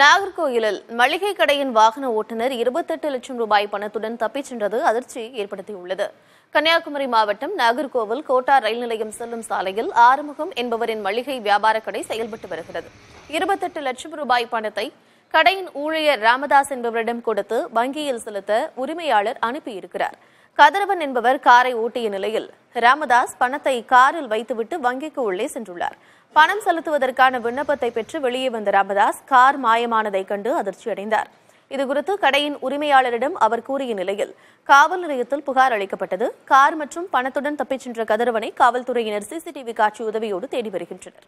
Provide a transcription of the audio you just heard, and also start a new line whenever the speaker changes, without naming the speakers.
நாகர்கோயிலில் மளிகை கடையின் வாகன ஓட்டுநர் இருபத்தெட்டு லட்சம் ரூபாய் பணத்துடன் தப்பிச் சென்றது அதிர்ச்சியை ஏற்படுத்தியுள்ளது கன்னியாகுமரி மாவட்டம் நாகர்கோவில் கோட்டா ரயில் நிலையம் செல்லும் சாலையில் ஆறுமுகம் என்பவரின் மளிகை வியாபார கடை செயல்பட்டு வருகிறது இருபத்தெட்டு லட்சம் ரூபாய் பணத்தை கடையின் ஊழியர் ராமதாஸ் என்பவரிடம் கொடுத்து வங்கியில் செலுத்த உரிமையாளர் அனுப்பியிருக்கிறார் கதிரவன் என்பவர் காரை ஓட்டிய நிலையில் ராமதாஸ் பணத்தை காரில் வைத்துவிட்டு வங்கிக்கு உள்ளே சென்றுள்ளார் பணம் செலுத்துவதற்கான விண்ணப்பத்தை பெற்று வெளியே வந்த ராமதாஸ் கார் மாயமானதை கண்டு அதிர்ச்சியடைந்தார் இதுகுறித்து கடையின் உரிமையாளரிடம் அவர் கூறிய நிலையில் காவல் நிலையத்தில் புகார் அளிக்கப்பட்டது கார் மற்றும் பணத்துடன் தப்பிச் சென்ற கதிரவனை காவல்துறையினர் சிசிடிவி காட்சி உதவியோடு தேடி வருகின்றனர்